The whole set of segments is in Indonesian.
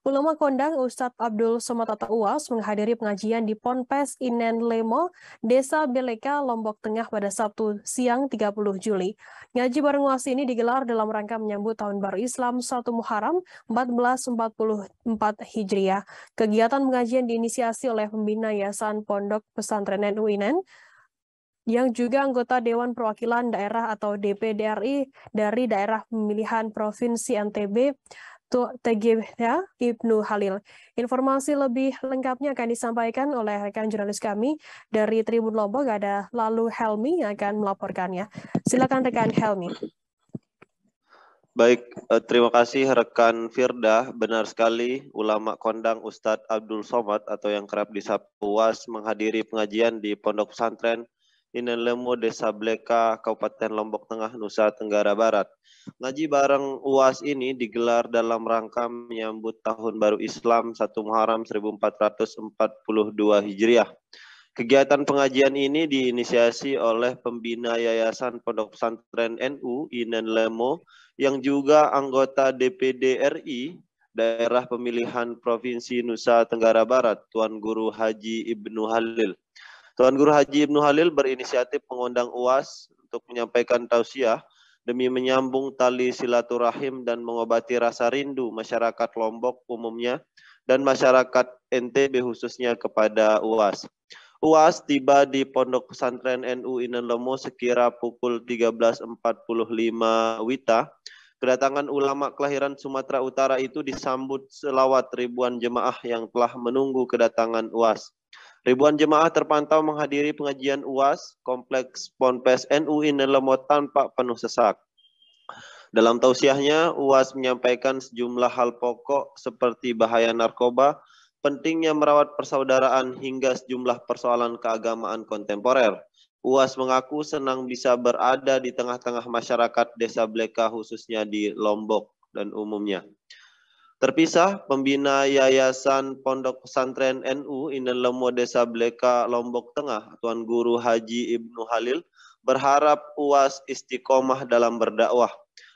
Ulama kondang Ustadz Abdul Somatata Uwas menghadiri pengajian di Ponpes Inen Lemo, Desa Beleka, Lombok Tengah pada Sabtu siang 30 Juli. Ngaji bareng Uwas ini digelar dalam rangka menyambut Tahun Baru Islam 1 Muharram 1444 Hijriah. Kegiatan pengajian diinisiasi oleh pembina Yayasan Pondok Pesantren NU Inen, yang juga anggota Dewan Perwakilan Daerah atau DPDRI dari daerah pemilihan Provinsi NTB ya Ibnu Halil. Informasi lebih lengkapnya akan disampaikan oleh rekan jurnalis kami dari Tribun Lombok ada Lalu Helmi yang akan melaporkannya. Silakan rekan Helmi. Baik, eh, terima kasih rekan Firda. Benar sekali, ulama kondang Ustadz Abdul Somad atau yang kerap disapuas menghadiri pengajian di Pondok Pesantren Inan Desa Bleka, Kabupaten Lombok Tengah, Nusa Tenggara Barat. Ngaji bareng UAS ini digelar dalam rangka menyambut Tahun Baru Islam 1 Muharram 1442 Hijriah. Kegiatan pengajian ini diinisiasi oleh pembina Yayasan Pondok Pesantren NU Inen Lemo yang juga anggota DPD RI Daerah Pemilihan Provinsi Nusa Tenggara Barat Tuan Guru Haji Ibnu Halil. Tuan Guru Haji Ibnu Halil berinisiatif mengundang UAS untuk menyampaikan tausiah demi menyambung tali silaturahim dan mengobati rasa rindu masyarakat Lombok umumnya dan masyarakat NTB khususnya kepada UAS. UAS tiba di Pondok Pesantren NU Inen Lemo sekira pukul 13.45 Wita. Kedatangan ulama kelahiran Sumatera Utara itu disambut selawat ribuan jemaah yang telah menunggu kedatangan UAS. Ribuan jemaah terpantau menghadiri pengajian UAS Kompleks Ponpes NU Inelemo tanpa penuh sesak. Dalam tausiahnya, UAS menyampaikan sejumlah hal pokok seperti bahaya narkoba, pentingnya merawat persaudaraan hingga sejumlah persoalan keagamaan kontemporer. UAS mengaku senang bisa berada di tengah-tengah masyarakat desa Bleka khususnya di Lombok dan umumnya. Terpisah, pembina Yayasan Pondok Pesantren NU Inan Lemo Desa Bleka Lombok Tengah, Tuan Guru Haji Ibnu Halil, berharap UAS istiqomah dalam berdakwah.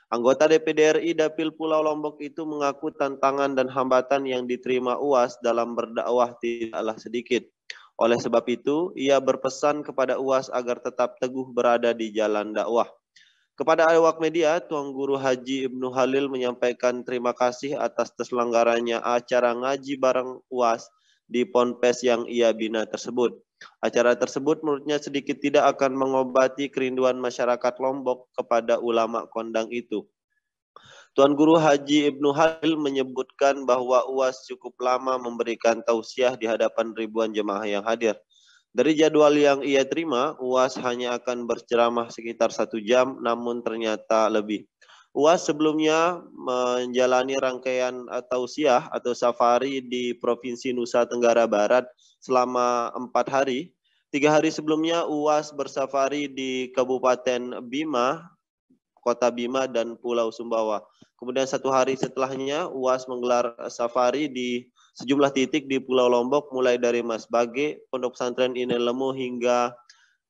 Anggota DPD RI Dapil Pulau Lombok itu mengaku tantangan dan hambatan yang diterima UAS dalam berdakwah tidaklah sedikit. Oleh sebab itu, ia berpesan kepada UAS agar tetap teguh berada di jalan dakwah. Kepada awak media, Tuan Guru Haji Ibnu Halil menyampaikan terima kasih atas terselenggaranya acara ngaji bareng UAS di Ponpes yang ia bina tersebut. Acara tersebut menurutnya sedikit tidak akan mengobati kerinduan masyarakat Lombok kepada ulama kondang itu. Tuan Guru Haji Ibnu Halil menyebutkan bahwa UAS cukup lama memberikan tausiah di hadapan ribuan jemaah yang hadir. Dari jadwal yang ia terima, UAS hanya akan berceramah sekitar satu jam, namun ternyata lebih. UAS sebelumnya menjalani rangkaian tausiah atau safari di Provinsi Nusa Tenggara Barat selama empat hari. Tiga hari sebelumnya UAS bersafari di Kabupaten Bima, kota Bima dan Pulau Sumbawa. Kemudian satu hari setelahnya UAS menggelar safari di sejumlah titik di Pulau Lombok mulai dari Mas Bage, Pondok Pesantren Inelemu hingga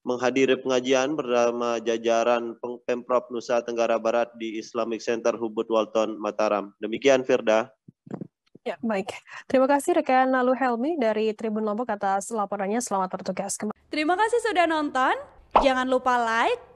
menghadiri pengajian bersama jajaran Pemprov Nusa Tenggara Barat di Islamic Center Hubud Walton Mataram. Demikian Firda. Ya, baik. Terima kasih rekan Lalu Helmi dari Tribun Lombok atas laporannya. Selamat bertugas. Terima kasih sudah nonton. Jangan lupa like,